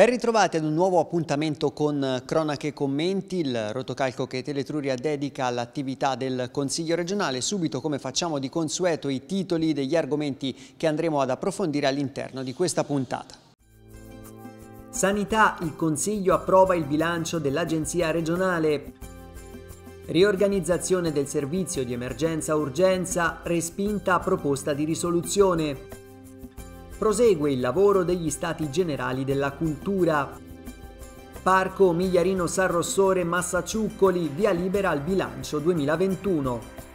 Ben ritrovati ad un nuovo appuntamento con eh, Cronache e Commenti, il rotocalco che Teletruria dedica all'attività del Consiglio regionale. Subito, come facciamo di consueto, i titoli degli argomenti che andremo ad approfondire all'interno di questa puntata. Sanità, il Consiglio approva il bilancio dell'Agenzia regionale. Riorganizzazione del servizio di emergenza-urgenza, respinta a proposta di risoluzione prosegue il lavoro degli Stati Generali della Cultura. Parco Migliarino San Rossore Massaciuccoli, via libera al bilancio 2021.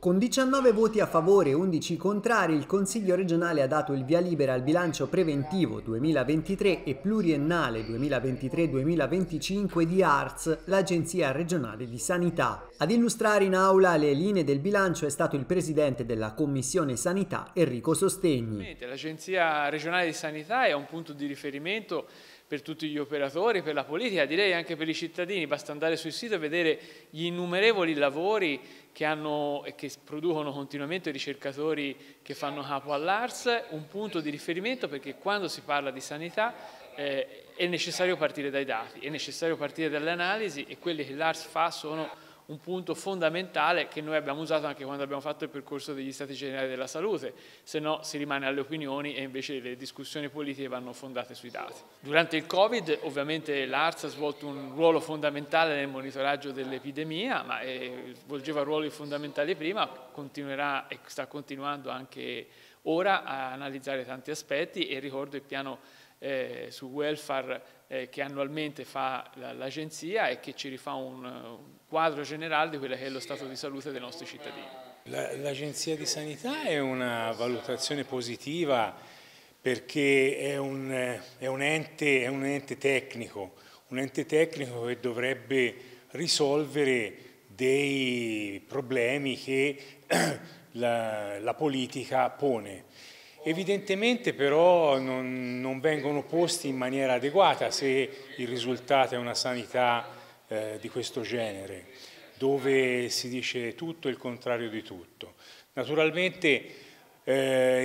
Con 19 voti a favore e 11 contrari, il Consiglio regionale ha dato il via libera al bilancio preventivo 2023 e pluriennale 2023-2025 di ARS, l'Agenzia regionale di sanità. Ad illustrare in aula le linee del bilancio è stato il presidente della Commissione Sanità, Enrico Sostegni. L'Agenzia regionale di sanità è un punto di riferimento per tutti gli operatori, per la politica, direi anche per i cittadini, basta andare sul sito e vedere gli innumerevoli lavori che, hanno, che producono continuamente i ricercatori che fanno capo all'ARS, un punto di riferimento perché quando si parla di sanità eh, è necessario partire dai dati, è necessario partire dalle analisi e quelli che l'ARS fa sono un punto fondamentale che noi abbiamo usato anche quando abbiamo fatto il percorso degli stati generali della salute, se no si rimane alle opinioni e invece le discussioni politiche vanno fondate sui dati. Durante il Covid ovviamente l'ARS ha svolto un ruolo fondamentale nel monitoraggio dell'epidemia, ma eh, svolgeva ruoli fondamentali prima, continuerà e sta continuando anche ora a analizzare tanti aspetti e ricordo il piano eh, su welfare eh, che annualmente fa l'agenzia e che ci rifà un, un quadro generale di quello che è lo stato di salute dei nostri cittadini. L'agenzia di sanità è una valutazione positiva perché è un, è un, ente, è un ente tecnico, un ente tecnico che dovrebbe risolvere dei problemi che la, la politica pone. Evidentemente però non, non, vengono posti in maniera adeguata se il risultato è una sanità eh, di questo genere, dove si dice tutto e il contrario di tutto. Naturalmente, eh,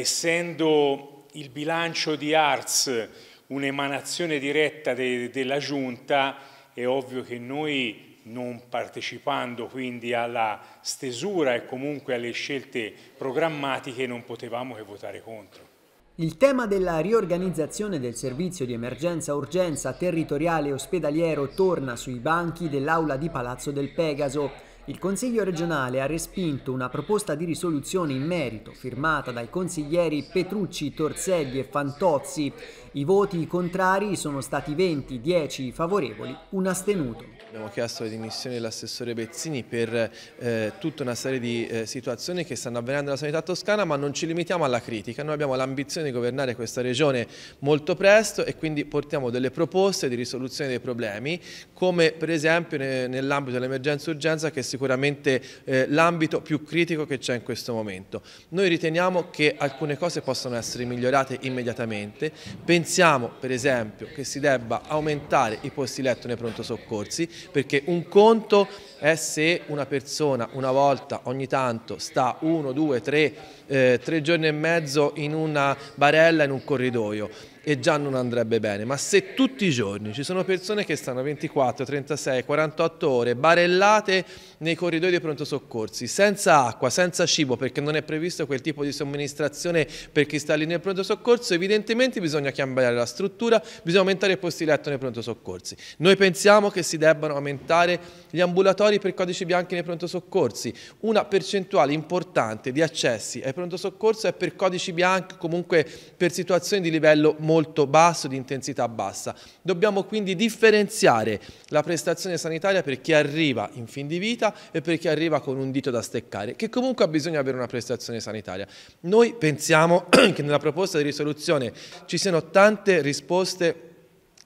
essendo il bilancio di Arts un'emanazione diretta de, della Giunta, è ovvio che noi non partecipando quindi alla stesura e comunque alle scelte programmatiche non potevamo che votare contro. Il tema della riorganizzazione del servizio di emergenza-urgenza territoriale ospedaliero torna sui banchi dell'aula di Palazzo del Pegaso. Il Consiglio regionale ha respinto una proposta di risoluzione in merito firmata dai consiglieri Petrucci, Torselli e Fantozzi. I voti contrari sono stati 20, 10 favorevoli, un astenuto. Abbiamo chiesto le dimissioni dell'assessore Bezzini per eh, tutta una serie di eh, situazioni che stanno avvenendo nella sanità toscana, ma non ci limitiamo alla critica. Noi abbiamo l'ambizione di governare questa regione molto presto e quindi portiamo delle proposte di risoluzione dei problemi, come per esempio ne, nell'ambito dell'emergenza-urgenza, che è sicuramente eh, l'ambito più critico che c'è in questo momento. Noi riteniamo che alcune cose possano essere migliorate immediatamente, Pensiamo pensiamo per esempio che si debba aumentare i posti letto nei pronto soccorsi perché un conto è se una persona una volta ogni tanto sta uno, due, tre, eh, tre giorni e mezzo in una barella, in un corridoio e già non andrebbe bene, ma se tutti i giorni ci sono persone che stanno 24, 36, 48 ore barellate nei corridoi dei pronto soccorsi, senza acqua, senza cibo, perché non è previsto quel tipo di somministrazione per chi sta lì nel pronto soccorso, evidentemente bisogna cambiare la struttura, bisogna aumentare i posti letto nei pronto soccorsi. Noi pensiamo che si debbano aumentare gli ambulatori per codici bianchi nei pronto soccorsi, una percentuale importante di accessi ai pronto soccorso è per codici bianchi, comunque per situazioni di livello molto molto basso, di intensità bassa. Dobbiamo quindi differenziare la prestazione sanitaria per chi arriva in fin di vita e per chi arriva con un dito da steccare, che comunque ha bisogno di avere una prestazione sanitaria. Noi pensiamo che nella proposta di risoluzione ci siano tante risposte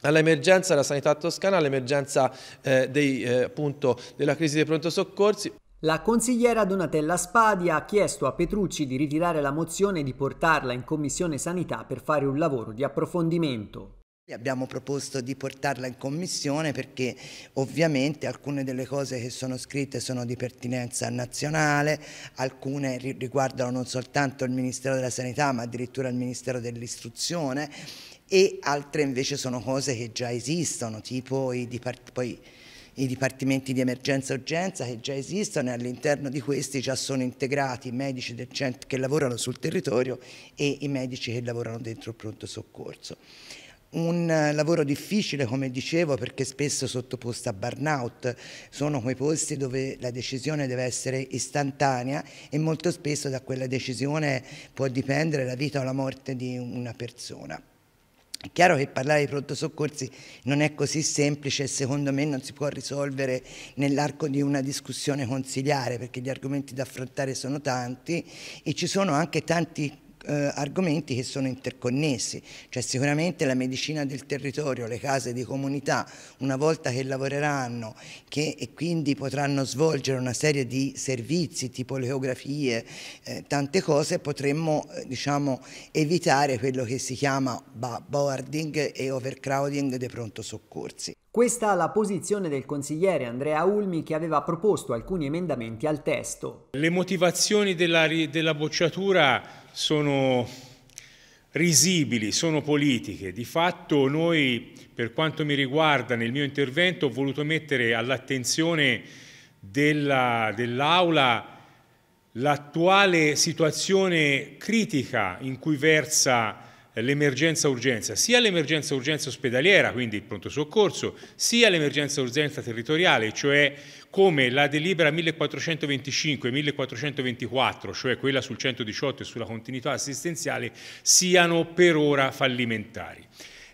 all'emergenza della sanità toscana, all'emergenza eh, eh, della crisi dei pronto soccorsi. La consigliera Donatella Spadia ha chiesto a Petrucci di ritirare la mozione e di portarla in Commissione Sanità per fare un lavoro di approfondimento. Abbiamo proposto di portarla in commissione perché ovviamente alcune delle cose che sono scritte sono di pertinenza nazionale, alcune riguardano non soltanto il Ministero della Sanità ma addirittura il Ministero dell'Istruzione e altre invece sono cose che già esistono, tipo i dipartimenti i dipartimenti di emergenza e urgenza che già esistono e all'interno di questi già sono integrati i medici che lavorano sul territorio e i medici che lavorano dentro il pronto soccorso. Un lavoro difficile, come dicevo, perché spesso sottoposto a burnout, sono quei posti dove la decisione deve essere istantanea e molto spesso da quella decisione può dipendere la vita o la morte di una persona. È chiaro che parlare di pronto soccorsi non è così semplice e secondo me non si può risolvere nell'arco di una discussione consiliare perché gli argomenti da affrontare sono tanti e ci sono anche tanti eh, argomenti che sono interconnessi, cioè sicuramente la medicina del territorio, le case di comunità una volta che lavoreranno che, e quindi potranno svolgere una serie di servizi tipo leografie, eh, tante cose potremmo eh, diciamo, evitare quello che si chiama boarding e overcrowding dei pronto soccorsi. Questa è la posizione del consigliere Andrea Ulmi che aveva proposto alcuni emendamenti al testo. Le motivazioni della, della bocciatura sono risibili, sono politiche. Di fatto noi, per quanto mi riguarda, nel mio intervento ho voluto mettere all'attenzione dell'Aula l'attuale situazione critica in cui versa eh, l'emergenza-urgenza, sia l'emergenza-urgenza ospedaliera, quindi il pronto soccorso, sia l'emergenza-urgenza territoriale, cioè come la delibera 1425 e 1424, cioè quella sul 118 e sulla continuità assistenziale, siano per ora fallimentari.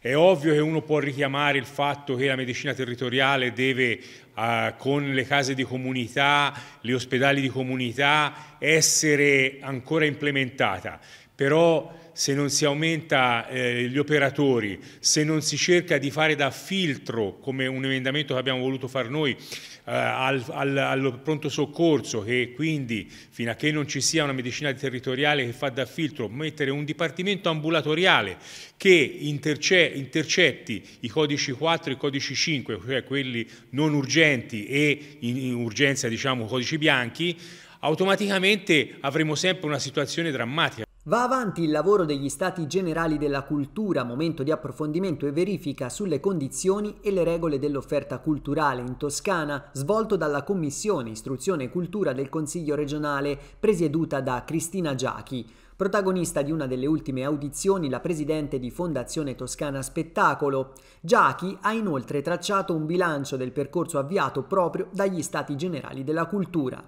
È ovvio che uno può richiamare il fatto che la medicina territoriale deve eh, con le case di comunità, gli ospedali di comunità, essere ancora implementata però se non si aumenta eh, gli operatori, se non si cerca di fare da filtro, come un emendamento che abbiamo voluto fare noi, eh, al, al, al, pronto soccorso, che quindi fino a che non ci sia una medicina territoriale che fa da filtro, mettere un dipartimento ambulatoriale che interce intercetti i codici 4 e i codici 5, cioè quelli non urgenti e in, in urgenza diciamo codici bianchi, automaticamente avremo sempre una situazione drammatica Va avanti il lavoro degli Stati Generali della Cultura, momento di approfondimento e verifica sulle condizioni e le regole dell'offerta culturale in Toscana, svolto dalla Commissione Istruzione e Cultura del Consiglio regionale, presieduta da Cristina Giachi. Protagonista di una delle ultime audizioni, la presidente di Fondazione Toscana Spettacolo, Giachi ha inoltre tracciato un bilancio del percorso avviato proprio dagli Stati Generali della Cultura.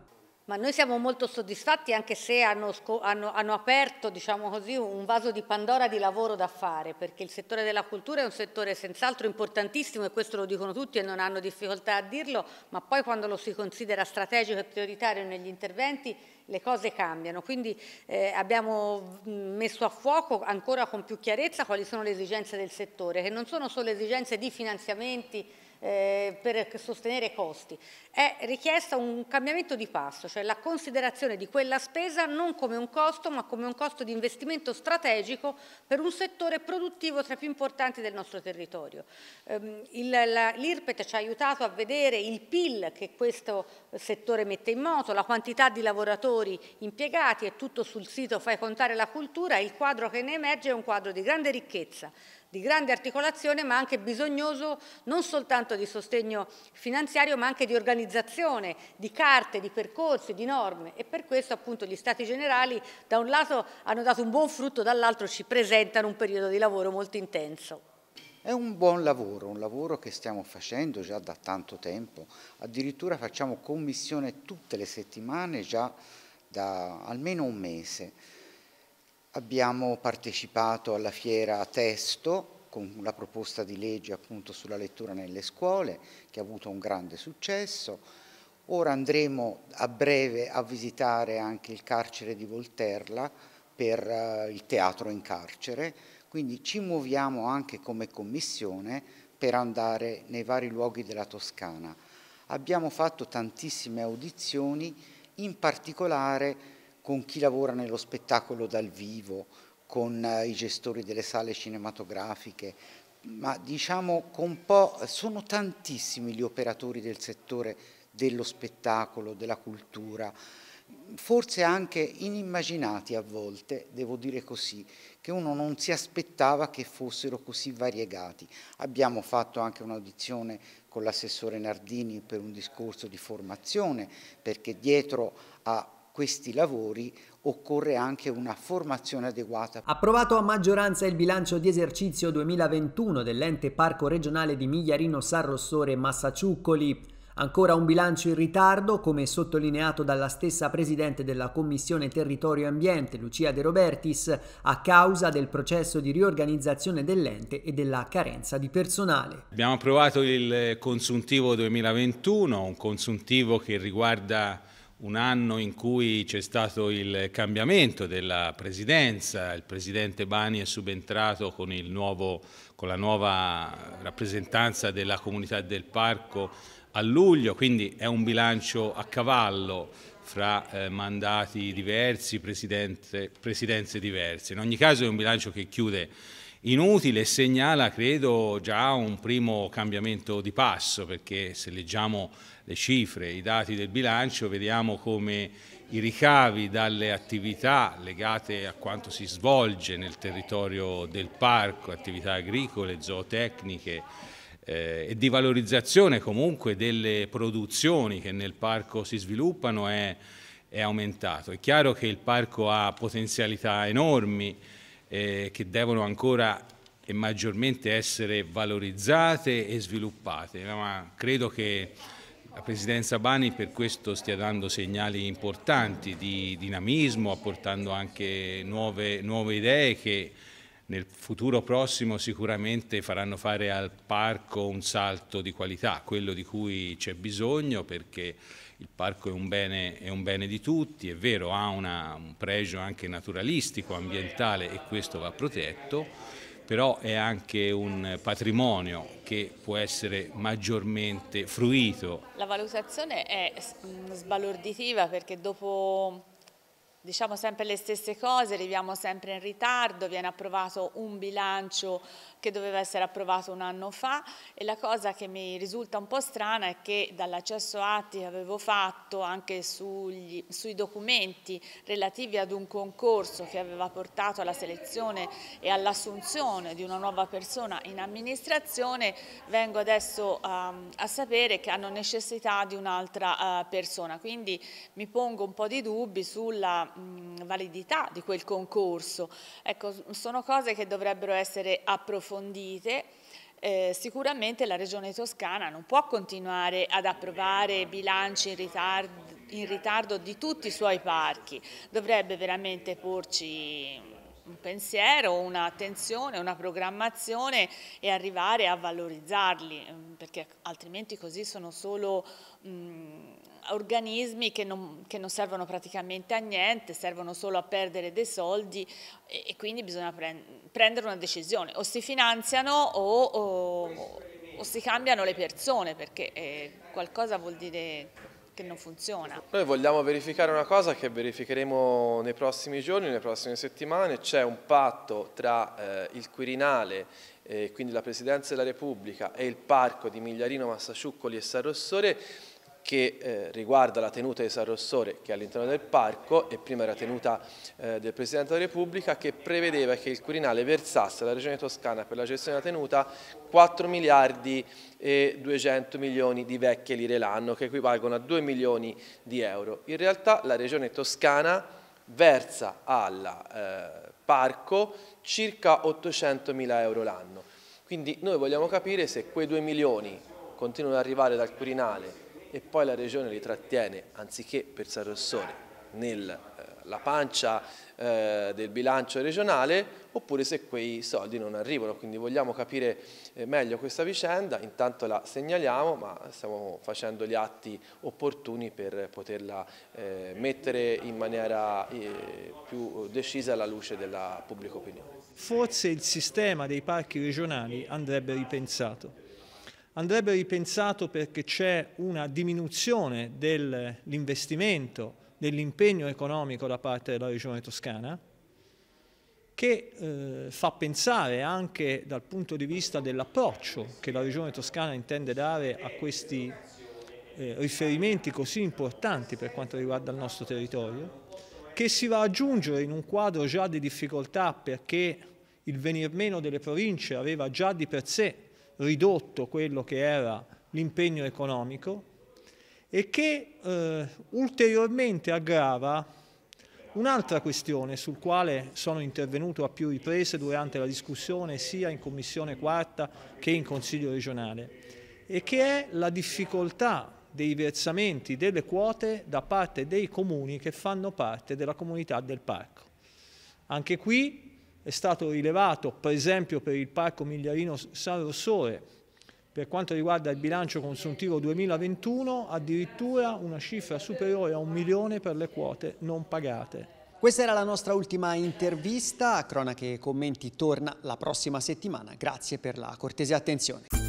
Ma noi siamo molto soddisfatti anche se hanno, hanno, hanno aperto diciamo così, un vaso di Pandora di lavoro da fare, perché il settore della cultura è un settore senz'altro importantissimo e questo lo dicono tutti e non hanno difficoltà a dirlo, ma poi quando lo si considera strategico e prioritario negli interventi le cose cambiano. Quindi eh, abbiamo messo a fuoco ancora con più chiarezza quali sono le esigenze del settore, che non sono solo esigenze di finanziamenti, eh, per sostenere i costi, è richiesto un cambiamento di passo, cioè la considerazione di quella spesa non come un costo ma come un costo di investimento strategico per un settore produttivo tra i più importanti del nostro territorio. Ehm, L'IRPET ci ha aiutato a vedere il PIL che questo settore mette in moto, la quantità di lavoratori impiegati, è tutto sul sito Fai contare la cultura, il quadro che ne emerge è un quadro di grande ricchezza di grande articolazione ma anche bisognoso non soltanto di sostegno finanziario ma anche di organizzazione, di carte, di percorsi, di norme e per questo appunto gli Stati Generali da un lato hanno dato un buon frutto, dall'altro ci presentano un periodo di lavoro molto intenso. È un buon lavoro, un lavoro che stiamo facendo già da tanto tempo, addirittura facciamo commissione tutte le settimane già da almeno un mese. Abbiamo partecipato alla fiera Testo con la proposta di legge appunto sulla lettura nelle scuole che ha avuto un grande successo. Ora andremo a breve a visitare anche il carcere di Volterla per eh, il teatro in carcere, quindi ci muoviamo anche come commissione per andare nei vari luoghi della Toscana. Abbiamo fatto tantissime audizioni, in particolare con chi lavora nello spettacolo dal vivo, con eh, i gestori delle sale cinematografiche, ma diciamo con po', sono tantissimi gli operatori del settore dello spettacolo, della cultura, forse anche inimmaginati a volte, devo dire così, che uno non si aspettava che fossero così variegati. Abbiamo fatto anche un'audizione con l'assessore Nardini per un discorso di formazione, perché dietro a questi lavori occorre anche una formazione adeguata. Approvato a maggioranza il bilancio di esercizio 2021 dell'ente parco regionale di Migliarino San Rossore Massaciuccoli. Ancora un bilancio in ritardo, come sottolineato dalla stessa Presidente della Commissione Territorio e Ambiente, Lucia De Robertis, a causa del processo di riorganizzazione dell'ente e della carenza di personale. Abbiamo approvato il consuntivo 2021, un consuntivo che riguarda un anno in cui c'è stato il cambiamento della presidenza, il presidente Bani è subentrato con, nuovo, con la nuova rappresentanza della comunità del parco a luglio, quindi è un bilancio a cavallo fra eh, mandati diversi, presidenze diverse. In ogni caso è un bilancio che chiude inutile segnala, credo, già un primo cambiamento di passo, perché se leggiamo le cifre, i dati del bilancio, vediamo come i ricavi dalle attività legate a quanto si svolge nel territorio del parco, attività agricole, zootecniche eh, e di valorizzazione comunque delle produzioni che nel parco si sviluppano è, è aumentato. È chiaro che il parco ha potenzialità enormi, eh, che devono ancora e maggiormente essere valorizzate e sviluppate, ma credo che la Presidenza Bani per questo stia dando segnali importanti di dinamismo, apportando anche nuove, nuove idee che nel futuro prossimo sicuramente faranno fare al parco un salto di qualità, quello di cui c'è bisogno perché il parco è un bene, è un bene di tutti, è vero, ha una, un pregio anche naturalistico, ambientale e questo va protetto, però è anche un patrimonio che può essere maggiormente fruito. La valutazione è mm, sbalorditiva perché dopo diciamo sempre le stesse cose, arriviamo sempre in ritardo, viene approvato un bilancio che doveva essere approvato un anno fa e la cosa che mi risulta un po' strana è che dall'accesso atti che avevo fatto anche sugli, sui documenti relativi ad un concorso che aveva portato alla selezione e all'assunzione di una nuova persona in amministrazione vengo adesso um, a sapere che hanno necessità di un'altra eh, persona quindi mi pongo un po' di dubbi sulla validità di quel concorso ecco sono cose che dovrebbero essere approfondite approfondite, eh, sicuramente la Regione Toscana non può continuare ad approvare bilanci in ritardo, in ritardo di tutti i suoi parchi, dovrebbe veramente porci un pensiero, un'attenzione, una programmazione e arrivare a valorizzarli, mm, perché altrimenti così sono solo mh, mm, organismi che non, che non, servono praticamente a niente, servono solo a perdere dei soldi e, e quindi bisogna pre prendere una decisione, o si finanziano o, o, o, si cambiano le persone, perché eh, qualcosa vuol dire che non funziona. Noi vogliamo verificare una cosa che verificheremo nei prossimi giorni, nelle prossime settimane, c'è un patto tra eh, il Quirinale eh, quindi la Presidenza della Repubblica e il Parco di Migliarino, Massasciuccoli e San Rossore che eh, riguarda la tenuta di San Rossore che è all'interno del parco e prima era tenuta eh, del Presidente della Repubblica che prevedeva che il Quirinale versasse alla Regione Toscana per la gestione della tenuta 4 miliardi e 200 milioni di vecchie lire l'anno che equivalgono a 2 milioni di euro. In realtà la Regione Toscana versa al eh, parco circa 800 mila euro l'anno. Quindi noi vogliamo capire se quei 2 milioni continuano ad arrivare dal Quirinale e poi la Regione li trattiene anziché per San Rossone nella eh, pancia eh, del bilancio regionale oppure se quei soldi non arrivano. Quindi vogliamo capire eh, meglio questa vicenda, intanto la segnaliamo ma stiamo facendo gli atti opportuni per poterla mettere in maniera più decisa alla luce della pubblica opinione. Forse il sistema dei parchi regionali andrebbe ripensato andrebbe ripensato perché c'è una diminuzione dell'investimento, dell'impegno economico da parte della regione toscana, che eh, fa pensare anche dal punto di vista dell'approccio che la regione toscana intende dare a questi eh, riferimenti così importanti per quanto riguarda il nostro territorio, che si va ad aggiungere in un quadro già di difficoltà perché il venir meno delle province aveva già di per sé ridotto quello che era l'impegno economico e che eh, ulteriormente aggrava Un'altra questione sul quale sono intervenuto a più riprese durante la discussione sia in Commissione quarta che in Consiglio regionale e che è la difficoltà dei versamenti delle quote da parte dei comuni che fanno parte della comunità del parco. Anche qui è stato rilevato, per esempio per il Parco Migliarino San Rossore, per quanto riguarda il bilancio consuntivo 2021, addirittura una cifra superiore a un milione per le quote non pagate. Questa era la nostra ultima intervista, Cronache e Commenti torna la prossima settimana, grazie per la cortese attenzione.